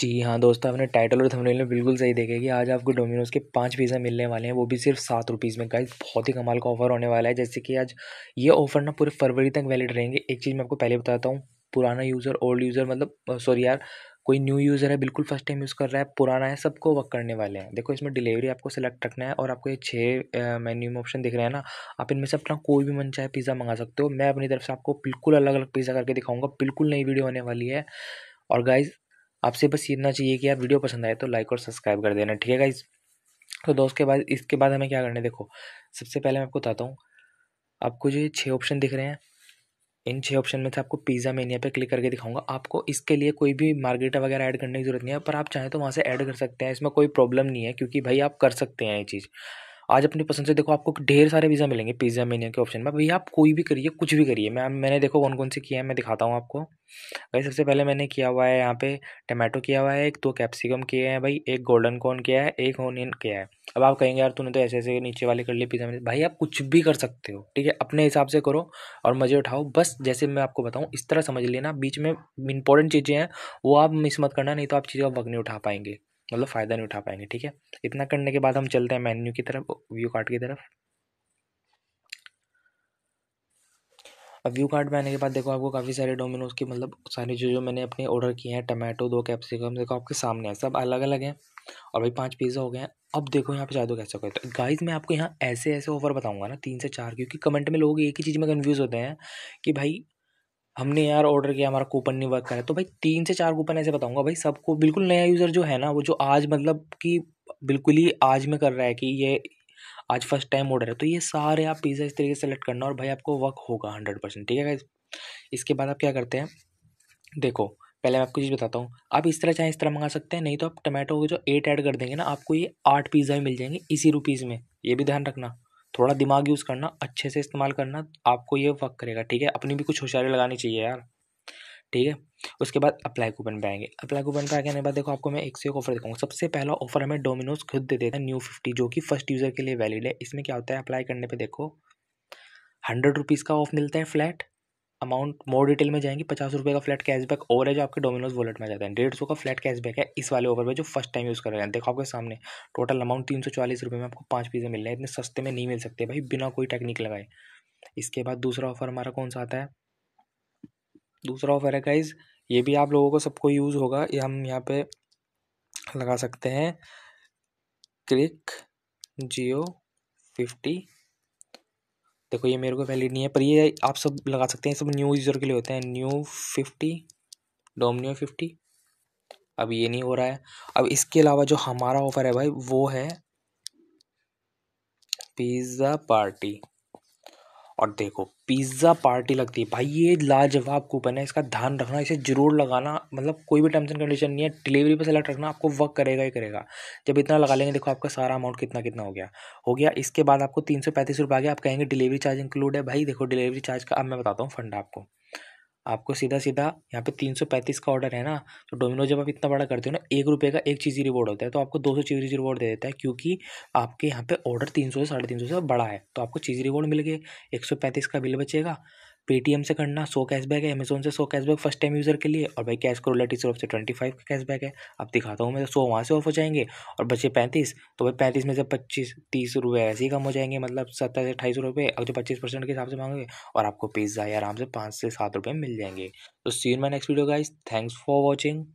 जी हाँ दोस्तों आपने टाइटल और थंबनेल में बिल्कुल सही देखे कि आज आपको डोमिनोज़ के पांच पिज़्ज़ा मिलने वाले हैं वो भी सिर्फ सात रुपीज़ में गाइस बहुत ही कमाल का ऑफर होने वाला है जैसे कि आज ये ऑफर ना पूरे फरवरी तक वैलिड रहेंगे एक चीज़ मैं आपको पहले बताता हूँ पुराना यूज़र ओल्ड यूज़र मतलब सॉरी यार कोई न्यू यूज़र है बिल्कुल फर्स्ट टाइम यूज़ कर रहा है पुराना है सबको वर्क करने वाले हैं देखो इसमें डिलीवरी आपको सेलेक्ट रखना है और आपको ये छः मेन्यू में ऑप्शन दिख रहे हैं ना आप इनमें से अपना कोई भी मन चाहे पिज़्ज़ा मंगा सकते हो मैं अपनी तरफ से आपको बिल्कुल अलग अलग पिज़्ज़ा करके दिखाऊंगा बिल्कुल नई वीडियो होने वाली है और गाइज आपसे बस इतना चाहिए कि यार वीडियो पसंद आए तो लाइक और सब्सक्राइब कर देना ठीक है गाइज तो दोस्त के बाद इसके बाद हमें क्या करना है देखो सबसे पहले मैं आपको बताता हूँ आपको जो ये छः ऑप्शन दिख रहे हैं इन छः ऑप्शन में से आपको पिज़्ज़ा मेनिया पे क्लिक करके दिखाऊंगा आपको इसके लिए कोई भी मार्केट वगैरह ऐड करने की ज़रूरत नहीं है पर आप चाहें तो वहाँ से ऐड कर सकते हैं इसमें कोई प्रॉब्लम नहीं है क्योंकि भाई आप कर सकते हैं ये चीज़ आज अपनी पसंद से देखो आपको ढेर सारे पिज़्ज़ा मिलेंगे पिज़्ज़ा मेनिया के ऑप्शन में भैया आप कोई भी करिए कुछ भी करिए मैं मैंने देखो कौन कौन से किया है मैं दिखाता हूँ आपको भाई सबसे पहले मैंने किया हुआ है यहाँ पे टमाटो किया हुआ है एक दो कैप्सिकम किए हैं भाई एक गोल्डन कॉर्न किया है एक ओनियन किया है अब आप कहेंगे यार तूने तो ऐसे ऐसे नीचे वाले कर लिए पिज़्ज़ा में भाई आप कुछ भी कर सकते हो ठीक है अपने हिसाब से करो और मज़े उठाओ बस जैसे मैं आपको बताऊँ इस तरह समझ लेना बीच में इंपॉर्टेंट चीज़ें हैं वो आप मिस मत करना नहीं तो आप चीज़ों का वक्त नहीं उठा पाएंगे मतलब फ़ायदा नहीं उठा पाएंगे ठीक है इतना करने के बाद हम चलते हैं मेन्यू की तरफ व्यू कार्ड की तरफ अब व्यू कार्ड में आने के बाद देखो आपको काफ़ी सारे डोमिनोज की मतलब सारी जो मैंने अपने ऑर्डर किए हैं टमाटो दो कैप्सिकम देखो आपके सामने है सब अलग अलग हैं और भाई पांच पिज़्ज़ा हो गए हैं अब देखो यहाँ पे जादू कैसा गए तो गाइज मैं आपको यहाँ ऐसे ऐसे ऑफर बताऊँगा ना तीन से चार क्योंकि कमेंट में लोग एक ही चीज़ में कन्फ्यूज़ होते हैं कि भाई हमने यार ऑर्डर किया हमारा कूपन नहीं वर्क करा तो भाई तीन से चार कूपन ऐसे बताऊंगा भाई सबको बिल्कुल नया यूज़र जो है ना वो जो आज मतलब कि बिल्कुल ही आज में कर रहा है कि ये आज फर्स्ट टाइम ऑर्डर है तो ये सारे आप पिज़्ज़ा इस तरीके से सेलेक्ट करना और भाई आपको वर्क होगा हंड्रेड परसेंट ठीक है इसके बाद आप क्या करते हैं देखो पहले मैं आपको चीज़ बताता हूँ आप इस तरह चाहे इस तरह मंगा सकते हैं नहीं तो आप टमाटो के जो एट ऐड कर देंगे ना आपको ये आठ पिज़्ज़ा मिल जाएंगे इसी रुपीज़ में ये भी ध्यान रखना थोड़ा दिमाग यूज़ करना अच्छे से इस्तेमाल करना आपको ये वर्क करेगा ठीक है अपनी भी कुछ होशियारी लगानी चाहिए यार ठीक है उसके बाद अप्लाई कूपन पे आएंगे अप्लाई कूपन पे आने के बाद देखो आपको मैं एक से एक ऑफर दिखाऊंगा सबसे पहला ऑफर हमें डोमिनोज खुद दे देता है न्यू फिफ्टी जो कि फर्स्ट यूज़र के लिए वैलिड है इसमें क्या होता है अप्लाई करने पे देखो हंड्रेड रुपीज़ का ऑफ मिलता है फ्लैट अमाउंट मोर डिटेल में जाएंगे पचास रुपये का फ्लैट कैशबैक और है जो आपके डोमिनोज वॉलेट में जाता है डेढ़ सौ का फ्लैट कैशबैक है इस वाले ऑफर में जो फर्स्ट टाइम यूज़ कर रहे हैं देखो आपके सामने टोटल अमाउंट तीन सौ चालीस रुपये में आपको पाँच पीज़े मिल रहे हैं इतने सस्ते में नहीं मिल सकते भाई बिना कोई टेक्निक लगाए इसके बाद दूसरा ऑफर हमारा कौन सा आता है दूसरा ऑफर है गाइज ये भी आप लोगों को सबको यूज़ होगा ये हम यहाँ पे लगा सकते हैं क्रिक जियो फिफ्टी देखो ये मेरे को वैलिड नहीं है पर ये आप सब लगा सकते हैं सब न्यू यूज़र के लिए होते हैं न्यू फिफ्टी डोमिनो फिफ्टी अब ये नहीं हो रहा है अब इसके अलावा जो हमारा ऑफ़र है भाई वो है पिज़्ज़ा पार्टी और देखो पिज़्ज़ा पार्टी लगती है भाई ये लाजवाब कूपन है इसका ध्यान रखना इसे ज़रूर लगाना मतलब कोई भी टर्म्स एंड कंडीशन नहीं है डिलीवरी पर सेलेक्ट रखना आपको वर्क करेगा ही करेगा जब इतना लगा लेंगे देखो आपका सारा अमाउंट कितना कितना हो गया हो गया इसके बाद आपको तीन सौ पैंतीस रुपये आ गया आप कहेंगे डिलीवरी चार्ज इंक्लूड है भाई देखो डिलीवरी चार्ज का अब मैं बताता हूँ फंड आपको आपको सीधा सीधा यहाँ पे तीन सौ पैंतीस का ऑर्डर है ना तो डोमिनो जब आप इतना बड़ा करते हो ना एक रुपये का एक चीज़ी रिवॉर्ड होता है तो आपको दो सौ चीज़ी रिवॉर्ड दे देता है क्योंकि आपके यहाँ पे ऑर्डर तीन सौ से साढ़े तीन सौ से बड़ा है तो आपको चीज़ी रिवॉर्ड मिल गए एक सौ पैंतीस का बिल बचेगा पेटीएम से करना सौ कैशबैक है अमेजोन से सौ कैशबैक फर्स्ट टाइम यूज़र के लिए और भाई कैश करोला की तरफ से ट्वेंटी फाइव का कैशबैक है अब दिखाता हूँ मैं सौ वहाँ से ऑफ हो जाएंगे और बचे पैंतीस तो भाई पैंतीस में से पच्चीस तीस रुपये ऐसे ही कम हो जाएंगे मतलब सत्तर से अठाईस रुपये अब जो तो पच्चीस परसेंट के हिसाब से मांगोगे और आपको पिज्ज़ा आराम से पाँच से सात रुपये मिल जाएंगे तो सीन मैं next video guys thanks for watching